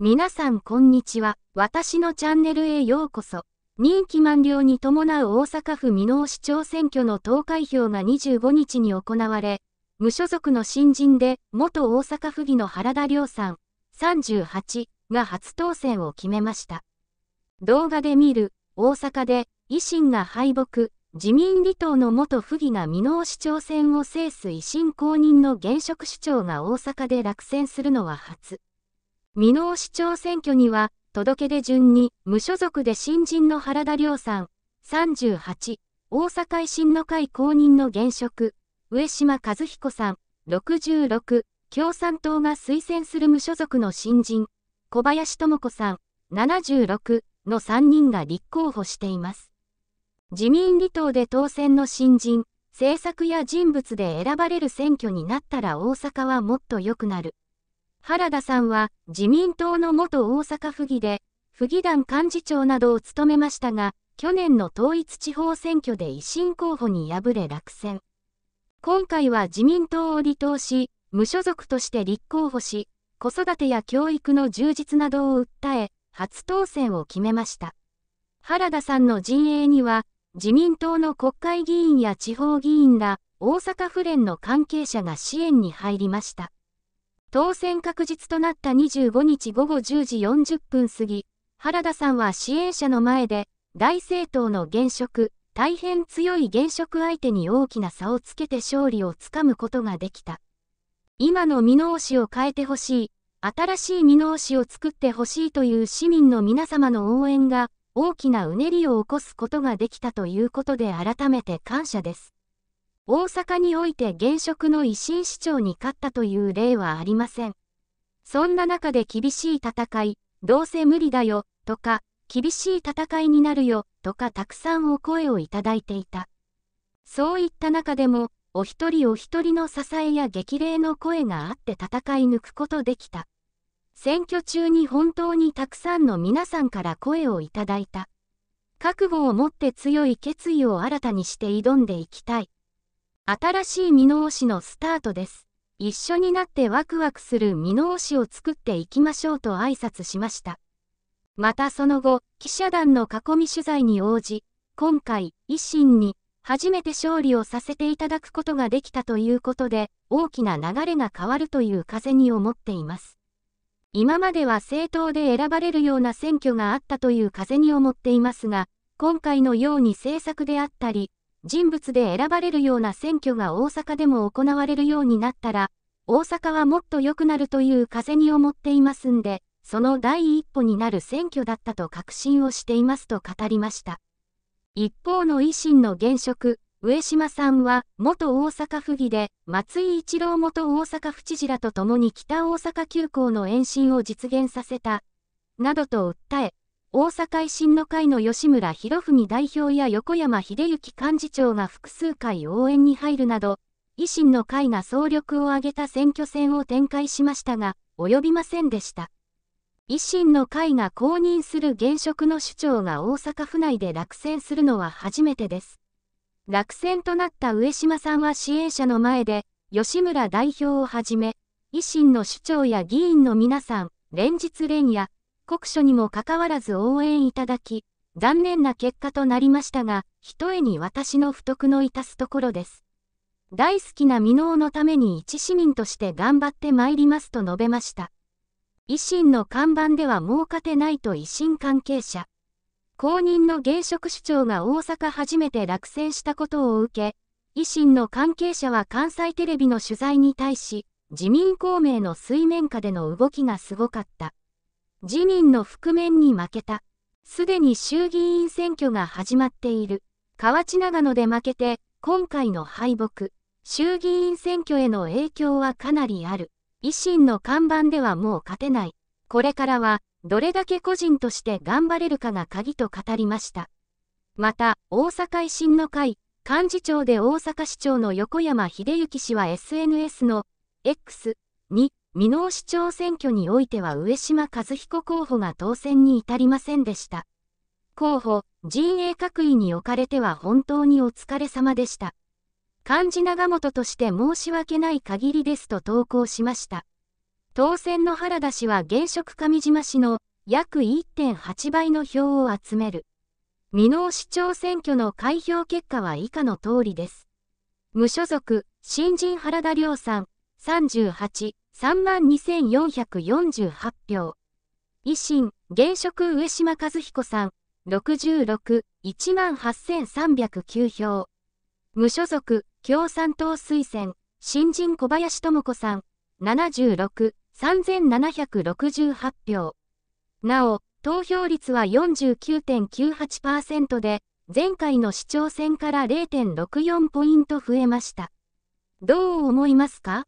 皆さんこんにちは。私のチャンネルへようこそ。任期満了に伴う大阪府箕面市長選挙の投開票が25日に行われ、無所属の新人で元大阪府議の原田亮さん38が初当選を決めました。動画で見る大阪で維新が敗北、自民離党の元府議が箕面市長選を制す維新公認の現職市長が大阪で落選するのは初。箕面市長選挙には、届け出順に、無所属で新人の原田亮さん、38、大阪維新の会公認の現職、上島和彦さん、66、共産党が推薦する無所属の新人、小林智子さん、76の3人が立候補しています。自民離党で当選の新人、政策や人物で選ばれる選挙になったら大阪はもっと良くなる。原田さんは自民党の元大阪府議で、府議団幹事長などを務めましたが、去年の統一地方選挙で維新候補に敗れ落選。今回は自民党を離党し、無所属として立候補し、子育てや教育の充実などを訴え、初当選を決めました。原田さんの陣営には、自民党の国会議員や地方議員ら、大阪府連の関係者が支援に入りました。当選確実となった25日午後10時40分過ぎ、原田さんは支援者の前で、大政党の現職、大変強い現職相手に大きな差をつけて勝利をつかむことができた。今の見直しを変えてほしい、新しい見直しを作ってほしいという市民の皆様の応援が大きなうねりを起こすことができたということで改めて感謝です。大阪において現職の維新市長に勝ったという例はありません。そんな中で厳しい戦い、どうせ無理だよ、とか、厳しい戦いになるよ、とかたくさんお声をいただいていた。そういった中でも、お一人お一人の支えや激励の声があって戦い抜くことできた。選挙中に本当にたくさんの皆さんから声をいただいた。覚悟を持って強い決意を新たにして挑んでいきたい。新しい箕面市のスタートです。一緒になってワクワクする箕面市を作っていきましょうと挨拶しました。またその後、記者団の囲み取材に応じ、今回、維新に初めて勝利をさせていただくことができたということで、大きな流れが変わるという風に思っています。今までは政党で選ばれるような選挙があったという風に思っていますが、今回のように政策であったり、人物で選ばれるような選挙が大阪でも行われるようになったら、大阪はもっと良くなるという風に思っていますんで、その第一歩になる選挙だったと確信をしていますと語りました。一方の維新の現職、上島さんは元大阪府議で松井一郎元大阪府知事らと共に北大阪急行の延伸を実現させた、などと訴え、大阪維新の会の吉村博文代表や横山秀幸幹事長が複数回応援に入るなど、維新の会が総力を挙げた選挙戦を展開しましたが、及びませんでした。維新の会が公認する現職の首長が大阪府内で落選するのは初めてです。落選となった上島さんは支援者の前で、吉村代表をはじめ、維新の首長や議員の皆さん、連日連夜、告書にもかかわらず応援いただき、残念な結果となりましたが、ひとえに私の不徳の致すところです。大好きな未納のために一市民として頑張ってまいりますと述べました。維新の看板では儲かてないと維新関係者。公認の現職首長が大阪初めて落選したことを受け、維新の関係者は関西テレビの取材に対し、自民公明の水面下での動きがすごかった。自民の覆面に負けた。すでに衆議院選挙が始まっている。河内長野で負けて、今回の敗北、衆議院選挙への影響はかなりある。維新の看板ではもう勝てない。これからは、どれだけ個人として頑張れるかが鍵と語りました。また、大阪維新の会、幹事長で大阪市長の横山秀幸氏は SNS の X に箕面市長選挙においては上島和彦候補が当選に至りませんでした。候補、陣営各位におかれては本当にお疲れ様でした。漢字長本として申し訳ない限りですと投稿しました。当選の原田氏は現職上島氏の約1.8倍の票を集める。箕面市長選挙の開票結果は以下の通りです。無所属、新人原田亮さん、38、32,448票。維新、現職上島和彦さん、66、18,309票。無所属、共産党推薦、新人小林智子さん、76、3768票。なお、投票率は49.98%で、前回の市長選から0.64ポイント増えました。どう思いますか